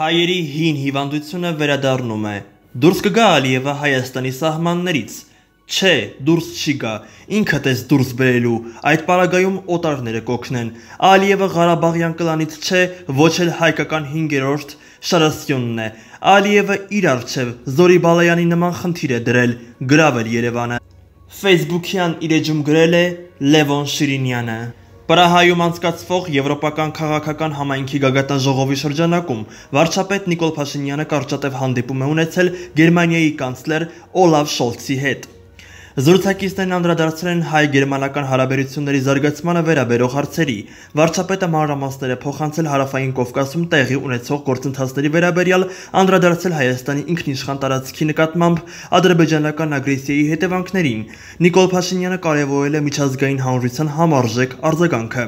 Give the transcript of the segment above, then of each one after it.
հայերի հին հիվանդությունը վերադառնում է։ Դուրս կգա Ալիևը Հայաստանի սահմաններից։ Չէ, դուրս չի գա։ Ինքը տես դուրս բերելու։ Այդ պարագայում օտարները կօգնեն։ Ալիևը Ղարաբաղյան կլանից չէ, ոչ էլ հայկական 5-րդ Շարասյոնն է։ Ալիևը իր արչև Զորի Բալայանի նման խնդիր է դրել, գրավել Երևանը։ Facebook-յան իր էջում գրել է Լևոն Շիրինյանը։ Պրահայում անցկացվող Եվրոպական քաղաքական համայնքի գագաթան ժողովի շրջանակում վարչապետ Նիկոլ Փաշինյանը կարճատև հանդիպում է ունեցել Գերմանիայի կանցլեր Օլավ Շոլցի հետ։ Զրուցակիցներն անդրադարձել են հայ-գերմանական հարաբերությունների զարգացմանը վերաբերող հարցերի։ Վարչապետը մանրամասները փոխանցել հարավային Կովկասում տեղի ունեցող գործընթացների վերաբերյալ, անդրադարձել Հայաստանի ինքնիշխան տարածքի նկատմամբ ադրբեջանական ագրեսիայի հետևանքներին։ Նիկոլ Փաշինյանը կարևորել է միջազգային հանրության համարժեք արձագանքը։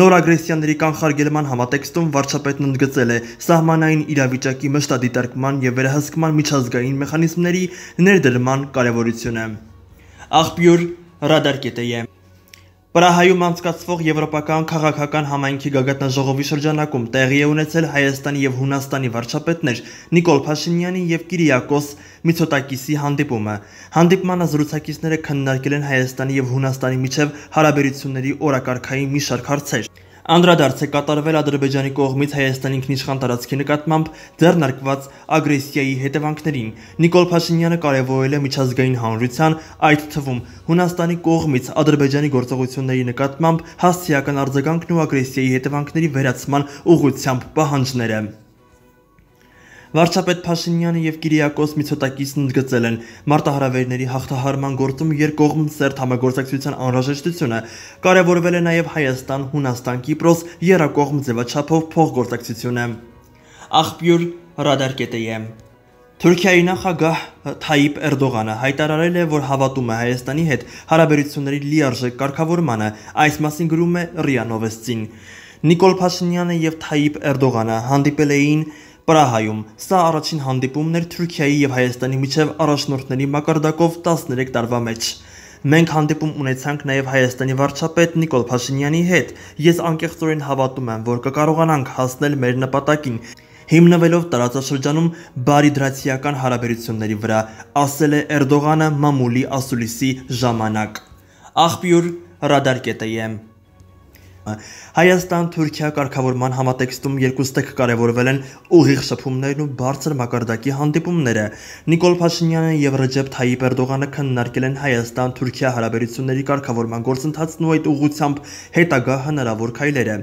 Նոր ագրեսիաների կանխարգելման համատեքստում վարչապետն ընդգծել է սահմանային իրավիճակի մշտադիտարկման եւ վերահսկման միջազգային մեխանիզմների ներդրման կարեւորությունը աղբյուր ռադարկետը է։ Պրահայում անցկացվող Եվրոպական քաղաքական համայնքի գագաթնաժողովի շրջանակում տեղի է ունեցել Հայաստանի եւ Հունաստանի վարչապետներ Նիկոլ Փաշինյանի եւ Կիրիակոս Միցոտակիսի հանդիպումը։ Հանդիպմանը զրուցակիցները քննարկել են Հայաստանի եւ Հունաստանի միջև հարաբերությունների օրակարգային մի շարք հարցեր։ Անդրադարձ է կատարվել Ադրբեջանի կողմից Հայաստանի ինքնիշխան տարածքի նկատմամբ ձեռնարկված ագրեսիայի հետևանքներին։ Նիկոլ Փաշինյանը կարևորել է միջազգային հանրության, այդ թվում Հունաստանի կողմից Ադրբեջանի գործողությունների նկատմամբ հասցեական արձագանքն ու ագրեսիայի հետևանքների վերացման ուղղությամբ պահանջները։ Վարչապետ Փաշինյանը եւ Կիրիակոս Միցոտակիսն ընդգծել են մարտահրավերների հաղթահարման գործում երկկողմ սերտ համագործակցության անհրաժեշտությունը։ Կարևորվել է նաեւ Հայաստան-Հունաստան-Կիպրոս երկկողմ ձևաչափով փոխգործակցությունը։ Աղբյուր ռադար.am Թուրքիայի նախագահ Թայիպ Էրդողանը հայտարարել է, որ հավատում է Հայաստանի հետ հարաբերությունների լիարժեք կարգավորմանը, այս մասին գրում է Ռիա Նովեսցին։ Նիկոլ Փաշինյանը եւ Թայիպ Էրդողանը հանդիպել էին Պրահայում։ Սա առաջին հանդիպումն էր Թուրքիայի եւ Հայաստանի միջև առաջնորդների մակարդակով 13 տարվա մեջ։ Մենք հանդիպում ունեցանք նաև Հայաստանի վարչապետ Նիկոլ Փաշինյանի հետ։ Ես անկեղծորեն հավատում եմ, որ կկարողանանք հասնել մեր նպատակին, հիմնվելով տարածաշրջանում բարիդրացիական հարաբերությունների վրա, ասել է Էրդողանը մամուլի ասուլիսի ժամանակ։ Աղբյուր ռադար կետեյեմ։ Հայաստան-Թուրքիա կարգավորման համատեքստում երկուստեք կարևորվել են ուղիղ շփումներն ու բարձր մակարդակի հանդիպումները։ Նիկոլ Փաշինյանը եւ Ռեջեփ Թայիպ Էրդողանը քննարկել են Հայաստան-Թուրքիա հարաբերությունների կարգավորման գործընթացն ու այդ ուղությամբ հետագա հնարավոր քայլերը։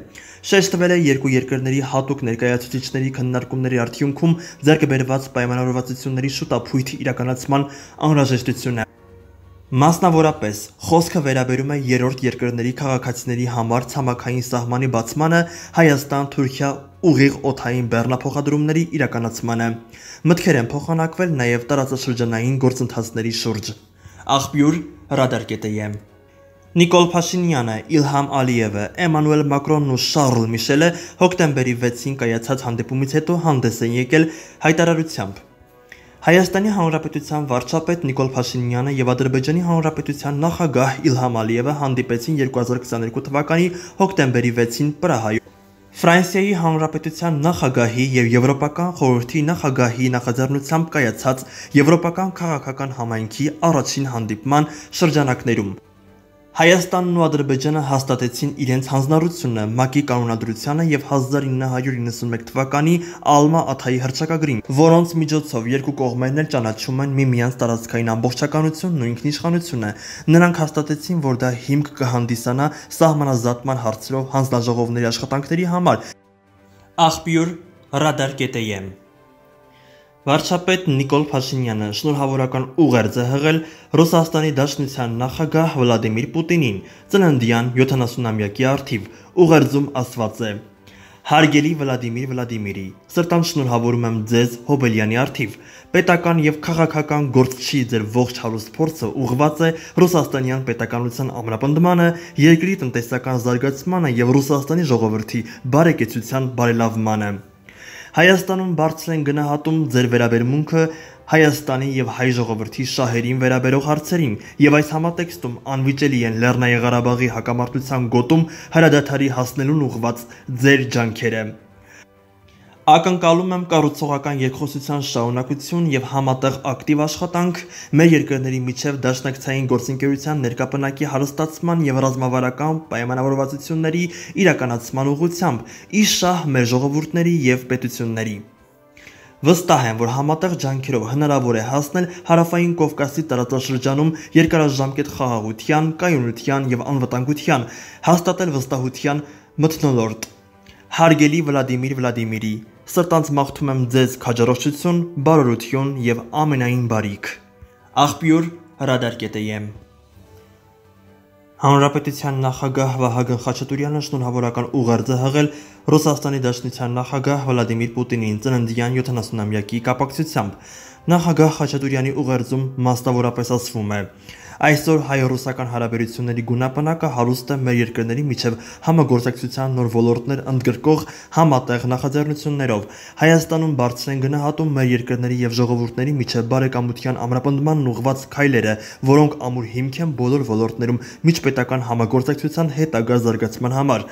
Շեշտվել է երկու երկրների հատուկ ներկայացուցիչների քննարկումների արդյունքում ձեռք բերված պայմանավորվածությունների շուտափույթ իրականացման անհրաժեշտությունը։ Մասնավորապես, խոսքը վերաբերում է երրորդ երկրների քաղաքացիների համար ցամաքային սահմանի բացմանը Հայաստան-Թուրքիա ուղիղ օթային բեռնափոխադրումների իրականացմանը։ Մտքեր են փոխանակվել նաև տարածաշրջանային գործընթացների շուրջ։ Աղբյուր ռադարկետեյեմ։ Նիկոլ Փաշինյանը, Իլհամ Ալիևը, Էմանուել Մակրոնն ու Շարլ Միշելը հոկտեմբերի 6-ին կայացած հանդիպումից հետո հանդես են եկել հայտարարությամբ Հայաստանի Հանրապետության վարչապետ Նիկոլ Փաշինյանը եւ Ադրբեջանի Հանրապետության նախագահ Իլհամ Ալիևը հանդիպեցին 2022 թվականի հոկտեմբերի 6-ին Պրահայում։ Ֆրանսիայի Հանրապետության նախագահի եւ Եվրոպական խորհրդի նախագահի նախաձեռնությամբ կայացած Եվրոպական քաղաքական համայնքի առաջին հանդիպման շրջանակներում Հայաստանն ու Ադրբեջանը հաստատեցին իրենց հանձնառությունը ՄԱԿ-ի կանոնադրությանը եւ 1991 թվականի Ալմա Աթայի հռչակագրին, որոնց միջոցով երկու կողմերն էլ ճանաչում են միմյանց տարածքային ամբողջականությունն ու ինքնիշխանությունը։ Նրանք հաստատեցին, որ դա հիմք կհանդիսանա սահմանազատման հարցերով հանձնաժողովների աշխատանքների համար։ Աղբյուր radar.am Վարչապետ Նիկոլ Փաշինյանը շնորհավորական ուղ էր ձեռել Ռուսաստանի Դաշնության նախագահ Վլադիմիր Պուտինին ծննդյան 70-ամյակի առթիվ ուղերձում ասված է. Հարգելի Վլադիմիր Վլադիմիրի, սրտան շնորհավորում եմ ձեզ Հոբելյանի արթիվ։ Պետական եւ քաղաքական գործչի ձեր ողջ հարուստ փորձը ուղղված է ռուսաստանյան պետականության ամրապնդմանը, երկրի տնտեսական զարգացմանը եւ ռուսաստանի ժողովրդի բարեկեցության բարելավմանը։ Հայաստանում բարձր են գնահատում ձեր վերաբերմունքը Հայաստանի եւ հայ ժողովրդի շահերին վերաբերող հարցերին եւ այս համատեքստում անվիճելի են Լեռնային Ղարաբաղի հակամարտության գոտում հրադադարի հասնելուն ուղված ձեր ջանքերը։ Ակնկալում եմ կառուցողական երկխոսության շարունակություն եւ համատեղ ակտիվ աշխատանք մեր երկրների միջև դաշնակցային գործընկերության ներկապնակի հարստացման եւ ռազմավարական պայմանավորվածությունների իրականացման ուղղությամբ՝ ի շահ մեր ժողովուրդների եւ պետությունների։ Վստահ եմ, որ համատեղ ջանքերով հնարավոր է հասնել հարավային Կովկասի տարածաշրջանում երկարաժամկետ խաղաղության, կայունության եւ անվտանգության, հաստատել վստահության մթնոլորտ։ Հարգելի Վլադիմիր Վլադիմիրի, սրտանց մաղթում եմ ձեզ քաջառողջություն, բարօրություն եւ ամենայն բարիք։ Աղբյուր հրադարկետեյեմ։ Հանրապետության նախագահ Վահագն Խաչատուրյանը շնորհավորական ուղերձ է հղել Ռուսաստանի Դաշնության նախագահ Վլադիմիր Պուտինին ծննդյան 70-ամյակի կապակցությամբ։ Նախագահ Խաչատուրյանի ուղերձում մասնավորապես ասվում է. Այսօր հայ-ռուսական հարաբերությունների գունապնակը հարուստ է մեր երկրների միջև համագործակցության նոր ոլորտներ ընդգրկող համատեղ նախաձեռնություններով։ Հայաստանում բարձր են գնահատում մեր երկրների եւ ժողովուրդների միջև բարեկամության ամրապնդմանն ուղղված քայլերը, որոնք ամուր հիմք են բոլոր ոլորտներում միջպետական համագործակցության հետագա զարգացման համար։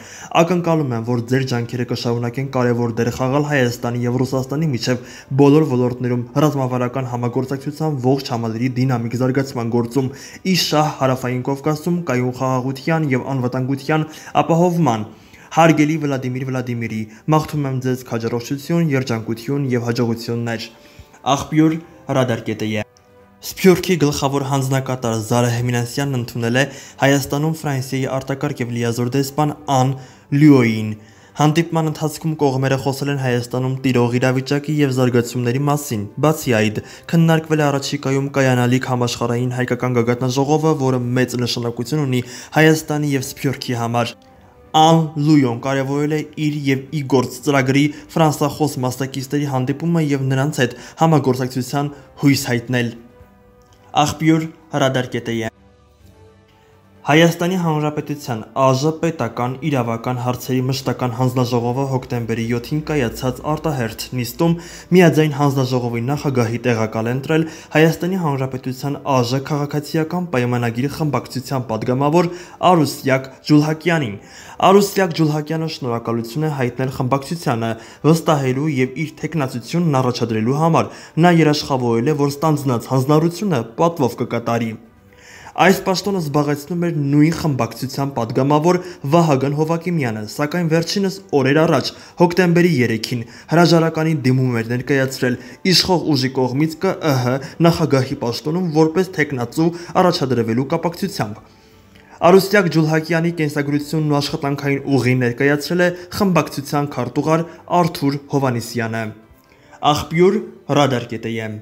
Ակնկալում եմ, որ ձեր ջանքերը կշարունակեն կարևոր դեր խաղալ Հայաստանի եւ Ռուսաստանի միջև բոլոր ոլորտներում ռազմավարական համագործակցության ողջ համալիրի դինամիկ զարգացման գործում Իշահ հարավային Կովկասում կայուն խաղաղության եւ անվտանգության ապահովման հարգելի Վլադիմիր Վլադիմիրի մաղթում եմ ձեզ քաջառողջություն, երջանկություն եւ հաջողություններ։ Աղբյուր ռադարկետեյե Սփյուռքի գլխավոր հանձնակատար Զարա Հեմինասյանն ընդունել է Հայաստանում Ֆրանսիայի արտակարգ եւ լիազոր դեսպան Ան Լյուոին Հանդիպման ընթացքում կողմերը խոսել են Հայաստանում տիրող իրավիճակի եւ զարգացումների մասին։ Բացի այդ, քննարկվել է առաջիկայում կայանալիք համաշխարհային հայկական գագաթնաժողովը, որը մեծ նշանակություն ունի Հայաստանի եւ Սփյուռքի համար։ Ան Լույոն կարևորել է իր եւ Իգորց ծրագրի ֆրանսախոս մասնակիցների հանդիպումը եւ նրանց հետ համագործակցության հույս հայտնել։ Աղբյուր հրադարկետեյան Հայաստանի Հանրապետության ԱԺ պետական իրավական հարցերի մշտական հանձնաժողովը հոկտեմբերի 7-ին կայացած արտահերթ նիստում միաձայն հանձնաժողովի նախագահի տեղակալ ընտրել Հայաստանի Հանրապետության ԱԺ քաղաքացիական պայմանագիրի խմբակցության падգամավոր Արուսյակ Ջուլհակյանին։ Արուսյակ Ջուլհակյանը շնորհակալություն է հայտնել խմբակցությանը վստահելու եւ իր տեխնացությունն առաջադրելու համար։ Նա երաշխավորել է, որ ստանձնած հանձնառությունը պատվով կկատարի։ Այս պաշտոնը զբաղեցնում էր նույն խմբակցության падգամավոր Վահագն Հովակիմյանը, սակայն վերջինս օրեր առաջ, հոկտեմբերի 3-ին հրաժարականին դիմում էր ներկայացրել իշխող ուժի կողմից ԿԸՀ նախագահի պաշտոնում որպես թեկնածու առաջադրվելու կապակցությամբ։ Արուստյակ Ջուլհակյանի կենսագրությունն ու աշխատանքային ուղին ներկայացրել է խմբակցության քարտուղար Արթուր Հովանիսյանը։ Աղբյուր ռադար կետեյեմ։